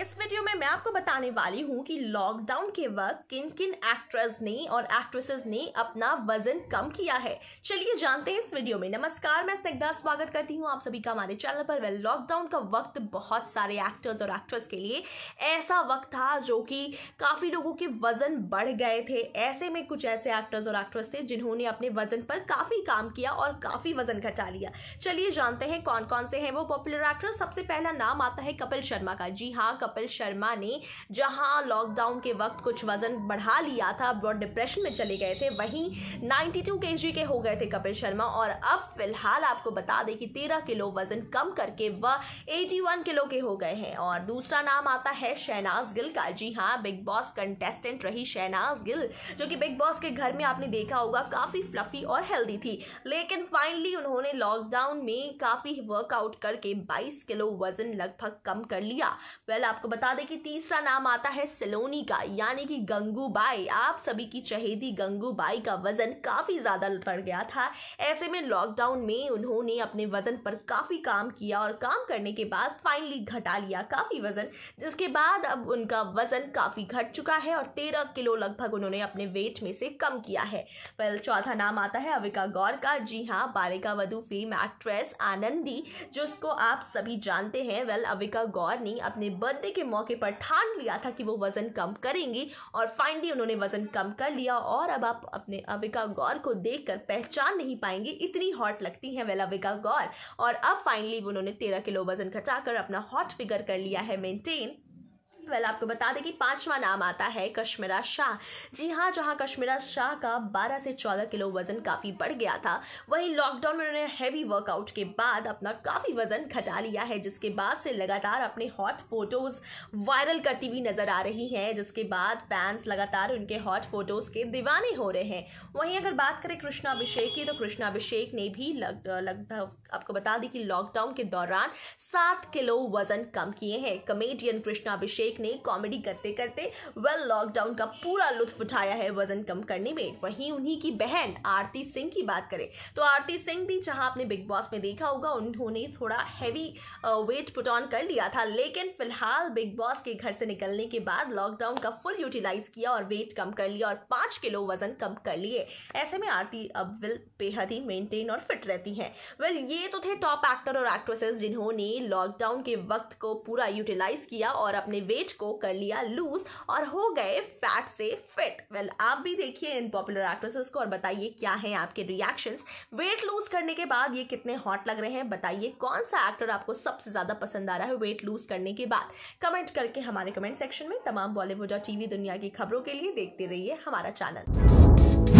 इस वीडियो में मैं आपको बताने वाली हूँ कि लॉकडाउन के वक्त किन किन एक्टर्स ने और एक्ट्रेसेस ने अपना वजन कम किया है चलिए जानते हैं इस वीडियो में नमस्कार मैं स्निग्धा स्वागत करती हूँ आप सभी का हमारे चैनल पर वेल लॉकडाउन का वक्त बहुत सारे एक्टर्स और एक्ट्रेस के लिए ऐसा वक्त था जो कि काफ़ी लोगों के वजन बढ़ गए थे ऐसे में कुछ ऐसे एक्टर्स और एक्ट्रेस थे जिन्होंने अपने वजन पर काफ़ी काम किया और काफ़ी वजन घटा लिया चलिए जानते हैं कौन कौन से हैं वो पॉपुलर एक्टर सबसे पहला नाम आता है कपिल शर्मा का जी हाँ कपिल शर्मा ने जहां लॉकडाउन के वक्त कुछ वजन बढ़ा लिया था ब्रॉड डिप्रेशन में चले गए थे वहीं 92 टू के हो गए थे कपिल शर्मा और अब फिलहाल आपको बता दें कि 13 किलो वजन कम करके वह 81 किलो के हो गए हैं और दूसरा नाम आता है शहनाज गिल का जी हाँ बिग बॉस कंटेस्टेंट रही शहनाज गिल जो कि बिग बॉस के घर में आपने देखा होगा काफ़ी फ्लफी और हेल्दी थी लेकिन फाइनली उन्होंने लॉकडाउन में काफ़ी वर्कआउट करके 22 किलो वजन लगभग कम कर लिया वेल well, आप आपको बता दें कि तीसरा नाम आता है सिलोनी का यानी कि गंगूबाई आप सभी की चहेती गंगूबाई का वजन काफी ज्यादा बढ़ गया था ऐसे में लॉकडाउन में उन्होंने अपने वजन पर काफी काम किया और काम करने के बाद फाइनली घटा लिया काफी वजन जिसके बाद अब उनका वजन काफी घट चुका है और तेरह किलो लगभग उन्होंने अपने वेट में से कम किया है पहल चौथा नाम आता है अविका गौर का जी हाँ बालिका वधु फेम एक्ट्रेस आनंदी जिसको आप सभी जानते हैं वेल अविका गौर ने अपने बर्थडे बर्थडे के मौके पर ठान लिया था कि वो वज़न कम करेंगी और फाइनली उन्होंने वज़न कम कर लिया और अब आप अपने अविका गौर को देखकर पहचान नहीं पाएंगे इतनी हॉट लगती हैं वेल अविका गौर और अब फाइनली उन्होंने तेरह किलो वज़न घटाकर अपना हॉट फिगर कर लिया है मेंटेन वेल आपको बता दें कि पांचवा नाम आता है कश्मीरा शाह जी हाँ जहाँ कश्मीरा शाह का 12 से 14 किलो वजन काफी बढ़ गया था वहीं लॉकडाउन में उन्होंने हैवी वर्कआउट के बाद अपना काफी वजन घटा लिया है जिसके बाद से लगातार अपने हॉट फोटोज वायरल करती हुई नजर आ रही है जिसके बाद फैंस लगातार उनके हॉट फोटोज के दीवाने हो रहे हैं वहीं अगर बात करें कृष्णा अभिषेक की तो कृष्णा अभिषेक ने भी लगभग आपको बता दी कि लॉकडाउन के दौरान सात किलो वजन कम किए हैं कमेडियन कृष्णा अभिषेक एक ने कॉमेडी करते करते वेल लॉकडाउन का पूरा लुत्फ उठाया है वजन कम करने में वहीं उन्हीं की बहन आरती सिंह की बात करें तो आरती सिंह भी जहां आपने बिग बॉस में देखा होगा उन्होंने थोड़ा हैवी वेट पुट ऑन कर लिया था लेकिन फिलहाल बिग बॉस के घर से निकलने के बाद लॉकडाउन का फुल यूटिलाइज किया और वेट कम कर लिया और पाँच किलो वजन कम कर लिए ऐसे में आरती अब विल बेहद ही मेंटेन और फिट रहती हैं वेल ये तो थे टॉप एक्टर और एक्ट्रेसेस जिन्होंने लॉकडाउन के वक्त को पूरा यूटिलाइज किया और अपने वेट वेट को कर लिया लूज और हो गए फैट से फिट वेल well, आप भी देखिए इन पॉपुलर एक्ट्रेसेस को और बताइए क्या है आपके रिएक्शन वेट लूज करने के बाद ये कितने हॉट लग रहे हैं बताइए कौन सा एक्टर आपको सबसे ज्यादा पसंद आ रहा है वेट लूज करने के बाद कमेंट करके हमारे कमेंट सेक्शन में तमाम बॉलीवुड और टीवी दुनिया की खबरों के लिए देखते रहिए हमारा चैनल